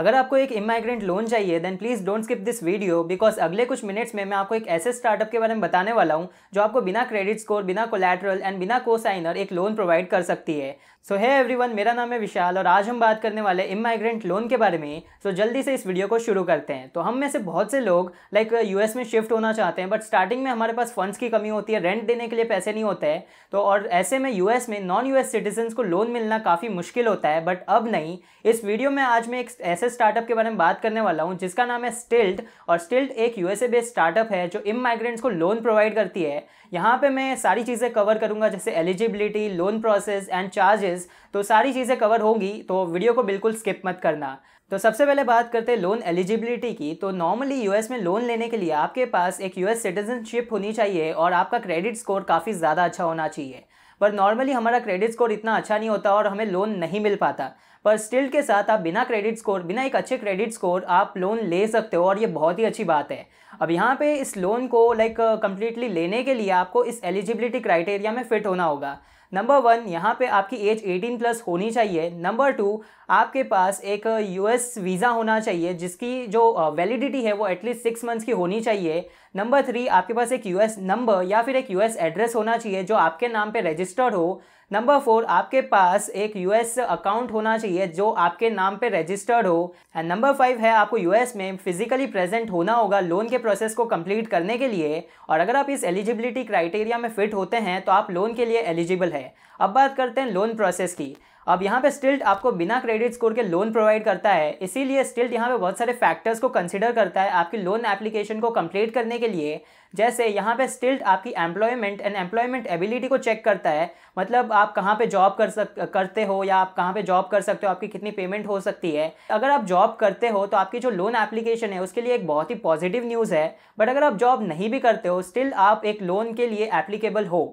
अगर आपको एक इमाइग्रेंट लोन चाहिए then please don't skip this video because अगले कुछ मिनट्स में मैं आपको एक ऐसे स्टार्टअप के बारे में बताने वाला हूँ जो आपको बिना क्रेडिट स्कोर बिना कोलेट्रल एंड बिना कोसाइनर एक लोन प्रोवाइड कर सकती है सो है एवरीवन मेरा नाम है विशाल और आज हम बात करने वाले इमाइग्रेंट लोन के बारे में सो so, जल्दी से इस वीडियो को शुरू करते हैं तो हम में से बहुत से लोग लाइक like, यूएस में शिफ्ट होना चाहते हैं बट स्टार्टिंग में हमारे पास फंड्स की कमी होती है रेंट देने के लिए पैसे नहीं होते हैं तो और ऐसे में यू में नॉन यू एस को लोन मिलना काफ़ी मुश्किल होता है बट अब नहीं इस वीडियो में आज मैं एक ऐसे ऐसे स्टार्टअप के बारे में बात करने वाला हूँ जिसका नाम है स्टिल्ट और स्टिल्ट एक यूएसए बेस्ड स्टार्टअप है जो इम माइग्रेंट्स को लोन प्रोवाइड करती है यहाँ पे मैं सारी चीज़ें कवर करूँगा जैसे eligibility loan process and charges तो सारी चीज़ें कवर होंगी तो वीडियो को बिल्कुल स्किप मत करना तो सबसे पहले बात करते हैं लोन एलिजिबिलिटी की तो नॉर्मली यूएस में लोन लेने के लिए आपके पास एक यूएस सिटीजनशिप होनी चाहिए और आपका क्रेडिट स्कोर काफ़ी ज़्यादा अच्छा होना चाहिए पर नॉर्मली हमारा क्रेडिट स्कोर इतना अच्छा नहीं होता और हमें लोन नहीं मिल पाता पर स्टिल के साथ आप बिना क्रेडिट स्कोर बिना एक अच्छे क्रेडिट स्कोर आप लोन ले सकते हो और ये बहुत ही अच्छी बात है अब यहाँ पे इस लोन को लाइक कंप्लीटली लेने के लिए आपको इस एलिजिबिलिटी क्राइटेरिया में फिट होना होगा नंबर वन यहाँ पे आपकी एज 18 प्लस होनी चाहिए नंबर टू आपके पास एक यूएस वीज़ा होना चाहिए जिसकी जो वैलिडिटी है वो एटलीस्ट सिक्स मंथ्स की होनी चाहिए नंबर थ्री आपके पास एक यूएस नंबर या फिर एक यूएस एड्रेस होना चाहिए जो आपके नाम पे रजिस्टर्ड हो नंबर फोर आपके पास एक यूएस अकाउंट होना चाहिए जो आपके नाम पे रजिस्टर्ड हो एंड नंबर फाइव है आपको यूएस में फिजिकली प्रेजेंट होना होगा लोन के प्रोसेस को कंप्लीट करने के लिए और अगर आप इस एलिजिबिलिटी क्राइटेरिया में फिट होते हैं तो आप लोन के लिए एलिजिबल है अब बात करते हैं लोन प्रोसेस की अब यहाँ पे स्टिल्ट आपको बिना क्रेडिट स्कोर के लोन प्रोवाइड करता है इसीलिए स्टिल्ट यहाँ पे बहुत सारे फैक्टर्स को कंसिडर करता है आपकी लोन एप्लीकेशन को कंप्लीट करने के लिए जैसे यहाँ पे स्टिल्ट आपकी एम्प्लॉयमेंट एंड एम्प्लॉयमेंट एबिलिटी को चेक करता है मतलब आप कहाँ पे जॉब कर सक करते हो या आप कहाँ पे जॉब कर सकते हो आपकी कितनी पेमेंट हो सकती है अगर आप जॉब करते हो तो आपकी जो लोन एप्लीकेशन है उसके लिए एक बहुत ही पॉजिटिव न्यूज़ है बट अगर आप जॉब नहीं भी करते हो स्टिल आप एक लोन के लिए एप्लीकेबल हो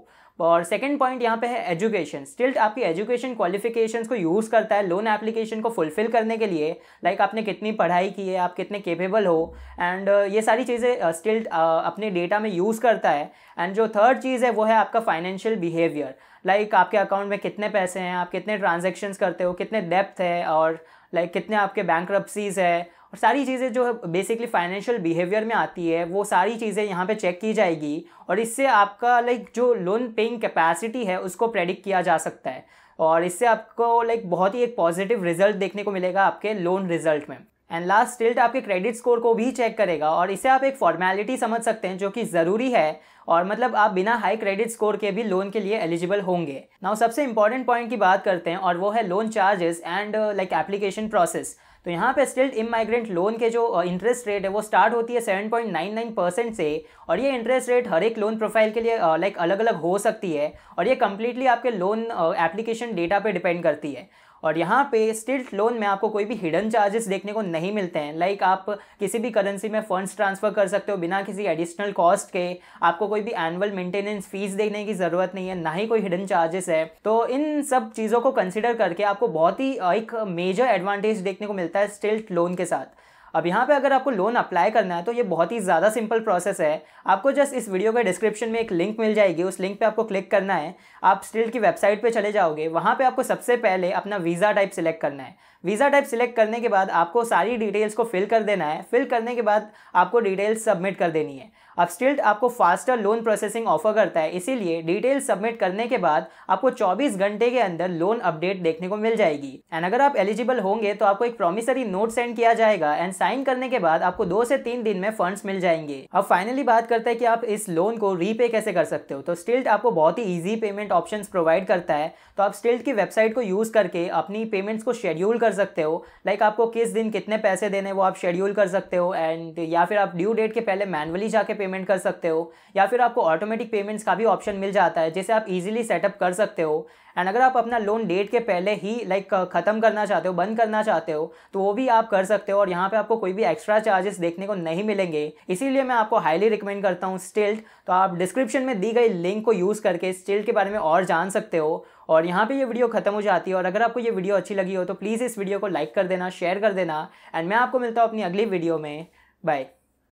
और सेकेंड पॉइंट यहाँ पे है एजुकेशन स्टिल्ट आपकी एजुकेशन क्वालिफिकेशंस को यूज़ करता है लोन एप्लीकेशन को फुलफिल करने के लिए लाइक like आपने कितनी पढ़ाई की है आप कितने केपेबल हो एंड uh, ये सारी चीज़ें स्टिल्ट uh, uh, अपने डेटा में यूज़ करता है एंड जो थर्ड चीज़ है वो है आपका फाइनेंशियल बिहेवियर लाइक आपके अकाउंट में कितने पैसे हैं आप कितने ट्रांजेक्शन्स करते हो कितने डेप्थ है और लाइक like, कितने आपके बैंक है और सारी चीज़ें जो बेसिकली फाइनेंशियल बिहेवियर में आती है वो सारी चीज़ें यहाँ पे चेक की जाएगी और इससे आपका लाइक जो लोन पेइंग कैपेसिटी है उसको प्रेडिक्ट किया जा सकता है और इससे आपको लाइक बहुत ही एक पॉजिटिव रिजल्ट देखने को मिलेगा आपके लोन रिजल्ट में एंड लास्ट स्टिल्ट आपके क्रेडिट स्कोर को भी चेक करेगा और इसे आप एक फॉर्मेलिटी समझ सकते हैं जो कि ज़रूरी है और मतलब आप बिना हाई क्रेडिट स्कोर के भी लोन के लिए एलिजिबल होंगे नाउ सबसे इंपॉर्टेंट पॉइंट की बात करते हैं और वो है loan charges and like application process तो यहाँ पे स्टिल इमाइग्रेंट लोन के जो इंटरेस्ट रेट है वो स्टार्ट होती है seven point nine nine percent से और ये इंटरेस्ट रेट हर एक लोन प्रोफाइल के लिए लाइक अलग अलग हो सकती है और ये कम्प्लीटली आपके लोन एप्लीकेशन डेटा पे डिपेंड करती है और यहाँ पे स्टिल्ट लोन में आपको कोई भी हिडन चार्जेस देखने को नहीं मिलते हैं लाइक आप किसी भी करेंसी में फंड्स ट्रांसफ़र कर सकते हो बिना किसी एडिशनल कॉस्ट के आपको कोई भी एनुअल मेंटेनेंस फीस देने की ज़रूरत नहीं है ना ही कोई हिडन चार्जेस है तो इन सब चीज़ों को कंसिडर करके आपको बहुत ही एक मेजर एडवांटेज देखने को मिलता है स्टिल्ट लोन के साथ अब यहाँ पे अगर आपको लोन अप्लाई करना है तो ये बहुत ही ज़्यादा सिंपल प्रोसेस है आपको जस्ट इस वीडियो के डिस्क्रिप्शन में एक लिंक मिल जाएगी उस लिंक पे आपको क्लिक करना है आप स्टिल की वेबसाइट पे चले जाओगे वहाँ पे आपको सबसे पहले अपना वीज़ा टाइप सिलेक्ट करना है वीज़ा टाइप सिलेक्ट करने के बाद आपको सारी डिटेल्स को फिल कर देना है फिल करने के बाद आपको डिटेल्स सबमिट कर देनी है अपस्टिल्ट आपको फास्टर लोन प्रोसेसिंग ऑफर करता है इसीलिए डिटेल सबमिट करने के बाद आपको 24 घंटे के अंदर लोन अपडेट देखने को मिल जाएगी एंड अगर आप एलिजिबल होंगे तो आपको एक प्रोमिसरी नोट सेंड किया जाएगा एंड साइन करने के बाद आपको दो से तीन दिन में फंड मिल जाएंगे अब फाइनली बात करते हैं कि आप इस लोन को रीपे कैसे कर सकते हो तो स्टिल्ट आपको बहुत ही ईजी पेमेंट ऑप्शन प्रोवाइड करता है तो आप स्टिल्ट की वेबसाइट को यूज़ करके अपनी पेमेंट्स को शेड्यूल कर सकते हो लाइक आपको किस दिन कितने पैसे देने वो आप शेड्यूल कर सकते हो एंड या फिर आप ड्यू डेट के पहले मैनुअली जाके पेमेंट पेमेंट कर सकते हो या फिर आपको ऑटोमेटिक पेमेंट्स का भी ऑप्शन मिल जाता है जिसे आप इजीली सेटअप कर सकते हो एंड अगर आप अपना लोन डेट के पहले ही लाइक ख़त्म करना चाहते हो बंद करना चाहते हो तो वो भी आप कर सकते हो और यहाँ पे आपको कोई भी एक्स्ट्रा चार्जेस देखने को नहीं मिलेंगे इसीलिए मैं आपको हाईली रिकमेंड करता हूँ स्टिल्ट तो आप डिस्क्रिप्शन में दी गई लिंक को यूज़ करके स्टिल्ट के बारे में और जान सकते हो और यहाँ पे ये वीडियो खत्म हो जाती है और अगर आपको ये वीडियो अच्छी लगी हो तो प्लीज़ इस वीडियो को लाइक कर देना शेयर कर देना एंड मैं आपको मिलता हूँ अपनी अगली वीडियो में बाय